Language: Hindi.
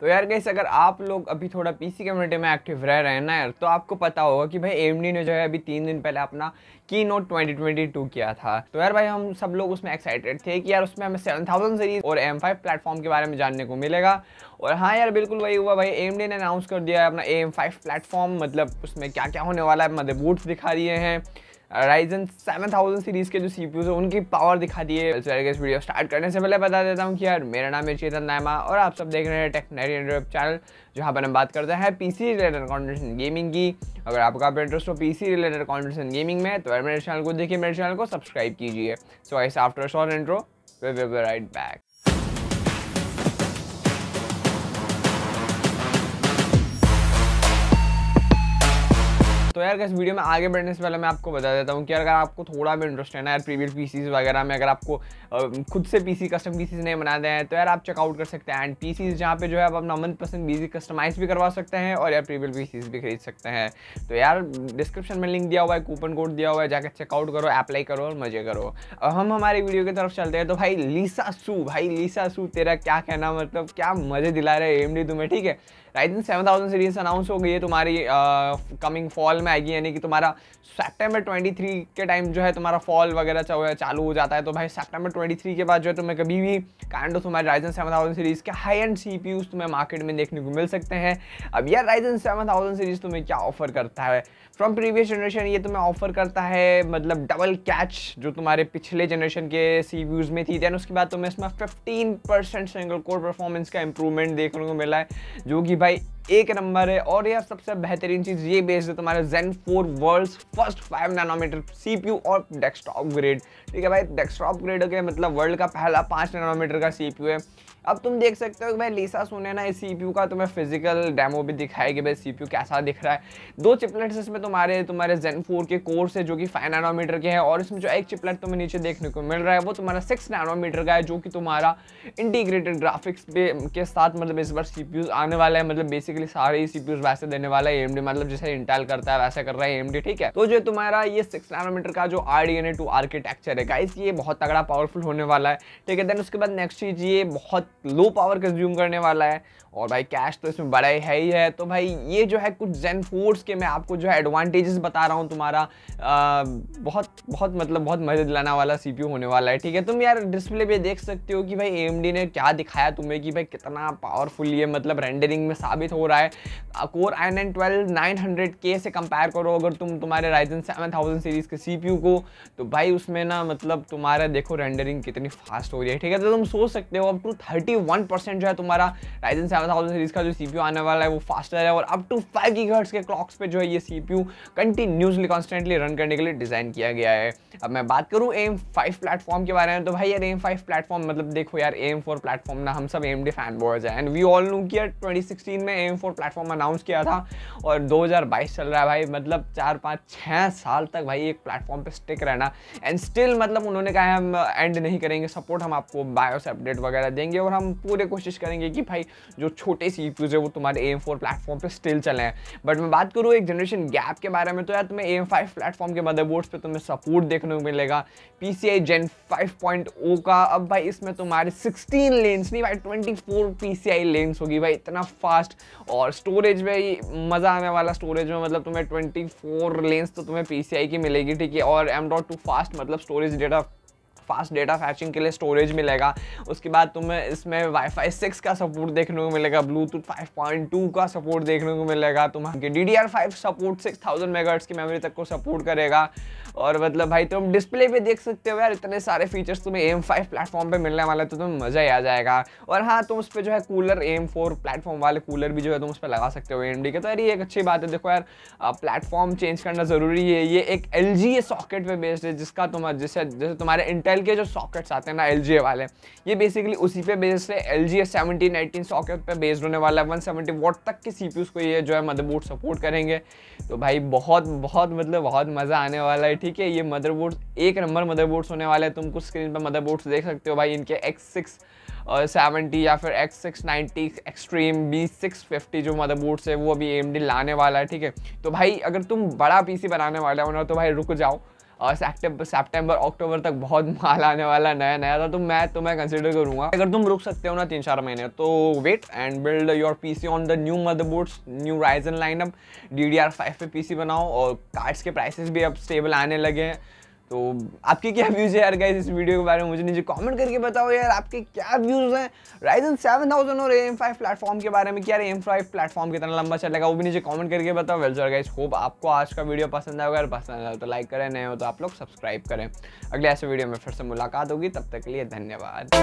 तो यार गैस अगर आप लोग अभी थोड़ा पीसी कम्युनिटी में एक्टिव रह रहे हैं ना यार तो आपको पता होगा कि भाई एम ने जो है अभी तीन दिन पहले अपना की नोट ट्वेंटी किया था तो यार भाई हम सब लोग उसमें एक्साइटेड थे कि यार उसमें हमें सेवन थाउजेंड सीरीज और एम फाइव प्लेटफॉर्म के बारे में जानने को मिलेगा और हाँ यार बिल्कुल वही हुआ भाई एम ने अनाउंस कर दिया है अपना एम फाइव प्लेटफॉर्म मतलब उसमें क्या क्या होने वाला है बूट्स दिखा दिए हैं राइजन 7000 सीरीज़ के जो सी है उनकी पावर दिखा दिए है so, वीडियो स्टार्ट करने से पहले बता देता हूँ कि यार मेरा नाम है चेतन नायमा और आप सब देख रहे हैं टेक्नरी चैनल जहाँ पर हम बात करते हैं पीसी रिलेटेड कॉन्टेंट गेमिंग की अगर आपका आप इंटरेस्ट हो पीसी रिलेटेड कॉन्टेंट गेमिंग में तो मेरे चैनल को देखिए मेरे चैनल को सब्सक्राइब कीजिए so so, after short intro we right back तो यार इस वीडियो में आगे बढ़ने से पहले मैं आपको बता देता हूँ कि अगर आपको थोड़ा भी इंटरेस्ट है ना यार प्रीवियस पीसीज वगैरह में अगर आपको खुद से पीसी कस्टम पीसीज नहीं बनाते हैं तो यार आप चेकआउट कर सकते हैं एंड पीसीज जहाँ पे जो है आप अपना मन पसंद पीसी कस्टमाइज भी करवा सकते हैं और यार प्रीवियस पीसीज भी खरीद सकते हैं तो यार डिस्क्रिप्शन में लिंक दिया हुआ है कूपन कोड दिया हुआ है जाकर चेकआउट करो अप्लाई करो और मजे करो अब हम हमारे वीडियो की तरफ चलते हैं तो भाई लीसा सू भाई लीसा सू तेरा क्या कहना मतलब क्या मजे दिला रहे हैं एम तुम्हें ठीक है right seven thousand series announce हो गई है तुम्हारी कमिंग फॉल में आएगी यानी कि तुम्हारा सेप्टेम्बर ट्वेंटी के टाइम जो है तुम्हारा फॉल वगैरह चालू हो जाता है तो भाई सेप्टेम्बर ट्वेंटी के बाद जो है तुम्हें कभी भी कांड ऑफ तुम्हारे राइजन सेवन थाउजेंड सीरीज़ के हाई एंड सी पी तुम्हें मार्केट में देखने को मिल सकते हैं अब यह राइजन सेवन थाउजेंड सीरीज़ तुम्हें क्या ऑफर करता है फ्रॉम प्रीवियस जनरेशन ये तुम्हें ऑफर करता है मतलब डबल कैच जो तुम्हारे पिछले जनरेशन के सी व्यूज़ में थी देन उसके बाद तुम्हें इसमें fifteen percent single core performance का इंप्रूवमेंट देखने को मिला है जो कि भाई एक नंबर है और यह सबसे बेहतरीन चीज़ ये बेस्ड है तुम्हारे Zen four world first five nanometer CPU और डेस्कटॉप ग्रेड ठीक है भाई डेस्कटॉप ग्रेड के मतलब वर्ल्ड का पहला पाँच नैनोमीटर का सीपीयू है अब तुम देख सकते हो कि भाई लीसा सुने ना इस सीपीयू का तुम्हें फिजिकल डेमो भी दिखाएगी भाई सीपीयू कैसा दिख रहा है दो चिपलेट्स इसमें तुम्हारे तुम्हारे जेन फोर के कोर्स है जो कि फाइव नैनोमीटर के है और इसमें जो एक चिपलेट तुम्हें नीचे देखने को मिल रहा है वो तुम्हारा सिक्स नैनोमीटर का है जो कि तुम्हारा इंटीग्रेटेड ग्राफिक्स के साथ मतलब इस बार सी आने वाला है मतलब बेसिक बेसिकली सारे सीपीयू वैसे देने वाला है एमडी मतलब जैसे इंटेल करता है वैसे कर रहा है एमडी ठीक है तो जो तुम्हारा ये सिक्स नैनोमीटर का जो R D N A two architecture है गाइस ये बहुत तगड़ा पावरफुल होने वाला है ठीक है देन उसके बाद नेक्स्ट चीज ये बहुत लो पावर कंज्यूम करने वाला है और भाई कैश तो इसमें बड़ा ही है ही है तो भाई ये जो है कुछ जेन फोर्स के मैं आपको जो है एडवांटेजेस बता रहा हूँ तुम्हारा आ, बहुत बहुत मतलब बहुत मजे दिलाने वाला सीपीयू होने वाला है ठीक है तुम यार डिस्प्ले पे देख सकते हो कि भाई एमडी ने क्या दिखाया तुम्हें कि भाई कितना पावरफुल ये मतलब रेंडरिंग में साबित हो हो रहा है Core i nine twelve nine hundred के से कंपेयर करो अगर तुम तुम्हारे राइजन सेवन थाउजेंड सीरीज़ के सी को तो भाई उसमें ना मतलब तुम्हारा देखो रेंडरिंग कितनी फास्ट हो रही है ठीक है तो तुम सोच सकते हो up to thirty one percent जो है तुम्हारा राइजन सेवन थाउजेंड सीरीज़ का जो सी आने वाला है वो फास्टर है और अप टू फाइव की के क्लॉक्स पर जो है ये सी कंटिन्यूसली कॉन्स्टेंटली रन करने के लिए डिज़ाइन किया गया है अब मैं बात करूँ एम फाइव प्लेटफॉर्म के बारे में तो भाई यार एम फाइव प्लेटफॉर्म मतलब देखो यार एम फोर प्लेटफॉर्म ना हम सब एम डी फैन बॉयज हैं एंड वी ऑल नो कि यार ट्वेंटी में M M four platform announce किया था और 2022 चल रहा है भाई मतलब चार पाँच छः साल तक भाई एक प्लेटफॉर्म पे स्टिक रहना एंड स्टिल मतलब उन्होंने कहा हम एंड नहीं करेंगे सपोर्ट हम आपको बायोस अपडेट वगैरह देंगे और हम पूरे कोशिश करेंगे कि भाई जो छोटे सी यूज है वो तुम्हारे एम फोर प्लेटफॉर्म पर स्टिल चलें बट मैं बात करूँ एक जनरेशन गैप के बारे में तो यार तुम्हें एम फाइव प्लेटफॉर्म के मदरबोर्ड्स पर तुम्हें सपोर्ट देखने को मिलेगा P C I Gen five point O का अब भाई इसमें तुम्हारे सिक्सटीन लेंस नहीं भाई twenty four P C I lanes होगी भाई इतना फास्ट और स्टोरेज में ही मज़ा आने वाला स्टोरेज में मतलब तुम्हें ट्वेंटी फोर लेंस तो तुम्हें पी की मिलेगी ठीक है और एम डॉट टू फास्ट मतलब storage data fast data fetching के लिए स्टोरेज मिलेगा उसके बाद तुम्हें इसमें वाईफाई सिक्स का सपोर्ट देखने को मिलेगा ब्लूटूथ फाइव पॉइंट टू का सपोर्ट देखने को मिलेगा तुम्हें D D R five support six thousand मेगाट्स की मेमोरी तक को सपोर्ट करेगा और मतलब भाई तुम डिस्प्ले पे देख सकते हो यार इतने सारे फीचर्स तुम्हें एम फाइव प्लेटफॉर्म पर मिलने वाला तो तुम्हें मज़ा ही आ जाएगा और हाँ तुम उस पर जो है कूलर एम फोर प्लेटफॉर्म वाले कूलर भी जो है तुम उस पर लगा सकते हो एम डी के तो यार ये एक अच्छी बात है देखो यार प्लेटफॉर्म चेंज करना ज़रूरी है ये एक एल जी सॉकेट पर बेस्ड है जिसका तुम जैसे जैसे तुम्हारे इंटर मोबाइल के जो सॉकेट्स आते हैं ना एल वाले ये बेसिकली उसी पे बेस्ड है L G S seventeen eighteen socket पर बेस्ड होने वाला है वन सेवेंटी वॉट तक के सी को ये जो है मदरबोर्ड सपोर्ट करेंगे तो भाई बहुत बहुत मतलब बहुत मज़ा आने वाला है ठीक है ये मदरबोर्ड एक नंबर मदरबोर्ड्स होने वाले हैं तुम कुछ स्क्रीन पर मदरबोर्ड्स देख सकते हो भाई इनके एक्स सिक्स सेवेंटी या फिर X six ninety extreme B six fifty जो मदरबोर्ड्स है वो अभी एम लाने वाला है ठीक है तो भाई अगर तुम बड़ा पीसी बनाने वाले हो ना तो भाई रुक जाओ सेप्टेम्बर सेप्टेम्बर अक्टूबर तक बहुत माल आने वाला नया नया था तो मैं तो मैं कंसिडर करूँगा अगर तुम रुक सकते हो ना तीन चार महीने तो wait and build your PC on the new motherboards new Ryzen lineup D D R five पे सी बनाओ और कार्ड्स के प्राइसेस भी अब स्टेबल आने लगे हैं तो आपके क्या व्यूज़ है यार गाइज इस वीडियो के बारे में मुझे नीचे कमेंट करके बताओ यार आपके क्या व्यूज़ हैं राइजन 7000 और एम फाइव प्लेटफॉर्म के बारे में क्या एम फाइव प्लेटफॉर्म कितना लंबा चलेगा वो भी नीचे कमेंट करके बताओ वेल सर गाइज होप आपको आज का वीडियो पसंद आएगा अगर पसंद आया तो लाइक करें नए हो तो आप लोग सब्सक्राइब करें अगले ऐसे वीडियो में फिर से मुलाकात होगी तब तक के लिए धन्यवाद